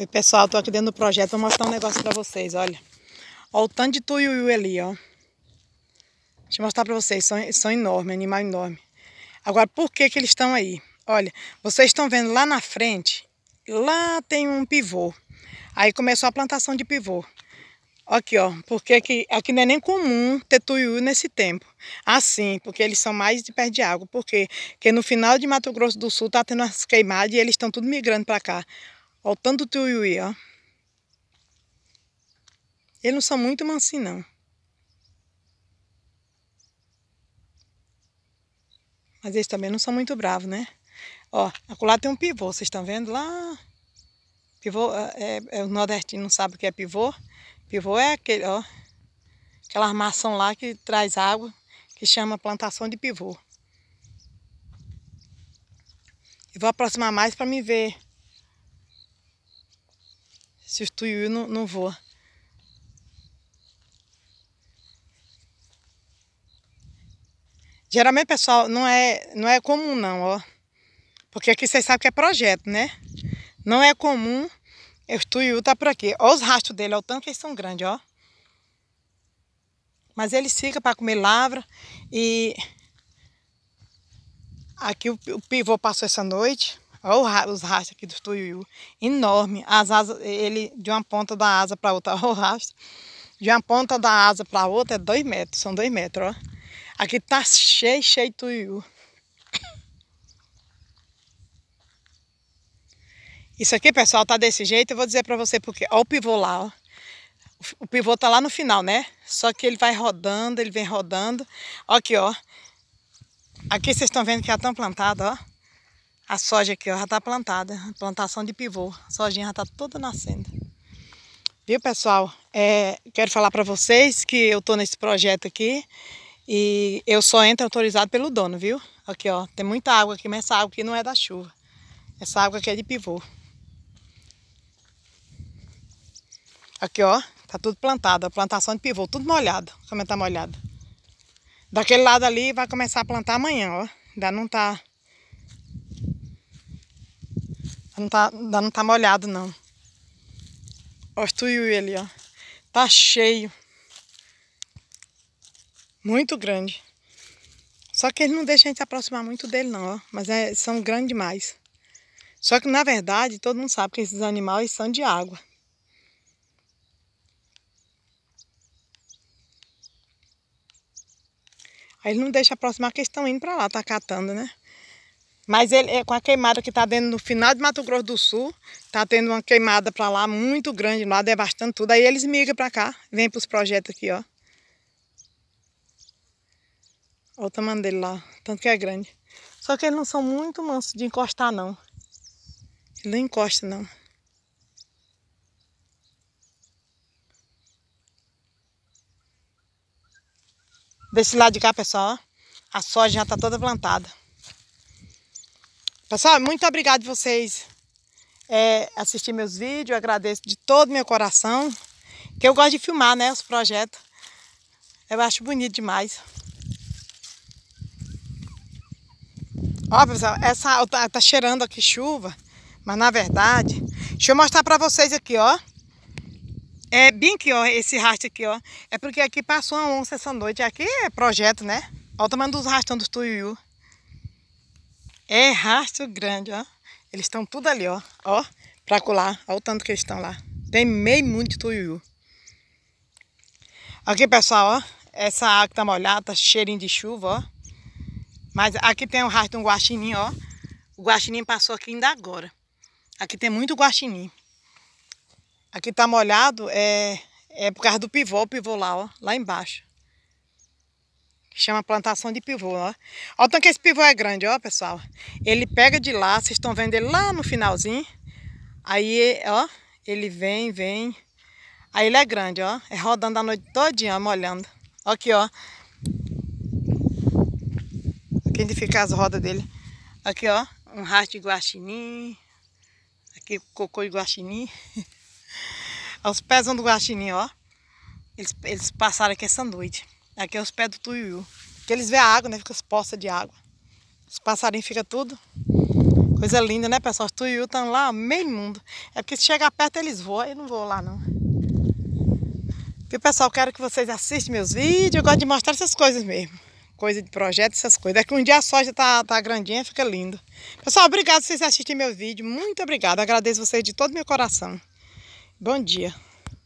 Oi, pessoal, tô aqui dentro do projeto, vou mostrar um negócio pra vocês, olha. Olha o tanto de tuiuiu ali, ó. Deixa eu mostrar pra vocês, são, são enormes, animal enorme. Agora, por que que eles estão aí? Olha, vocês estão vendo lá na frente, lá tem um pivô. Aí começou a plantação de pivô. Aqui, ó, porque aqui, aqui não é nem comum ter tuiú nesse tempo. Assim, porque eles são mais de perto de água. Por quê? Porque no final de Mato Grosso do Sul tá tendo as queimadas e eles estão tudo migrando para cá. Olha o tanto do tuiuí, ó. Eles não são muito mansinhos, não. Mas eles também não são muito bravos, né? Ó, acolá tem um pivô, vocês estão vendo lá? Pivô, é, é, é, o nordestino não sabe o que é pivô. Pivô é aquele, ó, aquela armação lá que traz água, que chama plantação de pivô. E vou aproximar mais para me ver se os tuiuí não, não voa. Geralmente, pessoal, não é, não é comum não, ó. Porque aqui vocês sabem que é projeto, né? Não é comum. Os tuiú tá por aqui. Olha os rastros dele, olha o tanto que eles são grandes, ó. Mas ele fica para comer lavra. E aqui o pivô passou essa noite. Olha os rastros aqui do tuiuiu. Enorme. As asas, ele de uma ponta da asa para outra, olha o rastro. De uma ponta da asa para outra é dois metros, são dois metros, ó. Aqui tá cheio, cheio de tuiuiu. Isso aqui, pessoal, tá desse jeito. Eu vou dizer para você porque. Olha o pivô lá, ó. O pivô tá lá no final, né? Só que ele vai rodando, ele vem rodando. aqui, ó. Aqui vocês estão vendo que já é estão plantados, ó. A soja aqui ó, já está plantada, plantação de pivô. A sojinha já está toda nascendo. Viu, pessoal? É, quero falar para vocês que eu estou nesse projeto aqui e eu só entro autorizado pelo dono, viu? Aqui, ó, tem muita água aqui, mas essa água aqui não é da chuva. Essa água aqui é de pivô. Aqui, ó, tá tudo plantado, a plantação de pivô, tudo molhado, como é tá molhado. Daquele lado ali vai começar a plantar amanhã, ó. Ainda não tá Não tá, não tá molhado, não. Ó, o tuiui ali, ó. Tá cheio. Muito grande. Só que ele não deixa a gente se aproximar muito dele, não, ó. Mas é, são grandes demais. Só que, na verdade, todo mundo sabe que esses animais são de água. Aí ele não deixa aproximar porque eles estão indo para lá, tá catando, né? Mas ele, é com a queimada que está dentro no final de Mato Grosso do Sul, está tendo uma queimada para lá muito grande, lá devastando tudo. Aí eles migram para cá, vêm para os projetos aqui, ó. Olha o tamanho dele lá, tanto que é grande. Só que eles não são muito mansos de encostar, não. Ele não encosta, não. Desse lado de cá, pessoal, a soja já está toda plantada. Pessoal, muito obrigado vocês é, assistir meus vídeos. Eu agradeço de todo meu coração. Que eu gosto de filmar, né? Os projetos. Eu acho bonito demais. Ó, pessoal, essa tá, tá cheirando aqui chuva. Mas na verdade, deixa eu mostrar pra vocês aqui, ó. É bem aqui, ó, esse rastro aqui, ó. É porque aqui passou uma onça essa noite. Aqui é projeto, né? Olha o tamanho dos rastros do tuiuiu. É rastro grande, ó. Eles estão tudo ali, ó. Ó, pra colar. Ó o tanto que eles estão lá. Tem meio muito de Aqui, pessoal, ó. Essa água tá molhada, tá cheirinho de chuva, ó. Mas aqui tem o rastro de um guaxinim, ó. O guaxinim passou aqui ainda agora. Aqui tem muito guaxinim. Aqui tá molhado, é, é por causa do pivô, o pivô lá, ó. Lá embaixo. Chama plantação de pivô, ó. Olha tanto que esse pivô é grande, ó, pessoal. Ele pega de lá, vocês estão vendo ele lá no finalzinho. Aí, ó, ele vem, vem. Aí ele é grande, ó. É rodando a noite todinha, molhando. aqui, ó. Aqui onde fica as rodas dele. Aqui, ó. Um rastro de guaxinim. Aqui cocô de guaxinim. Os pés do guaxinim, ó. Eles, eles passaram aqui essa noite. Aqui é os pés do tuiú, Que eles veem a água, né? Fica as poças de água. Os passarinhos ficam tudo. Coisa linda, né, pessoal? Os tuiú estão lá, meio mundo. É porque se chegar perto eles voam, eu não vou lá, não. Viu, pessoal? Quero que vocês assistam meus vídeos. Eu gosto de mostrar essas coisas mesmo. Coisa de projeto, essas coisas. É que um dia a soja tá, tá grandinha, fica lindo. Pessoal, obrigado vocês assistirem meu vídeo. Muito obrigado. Agradeço vocês de todo meu coração. Bom dia.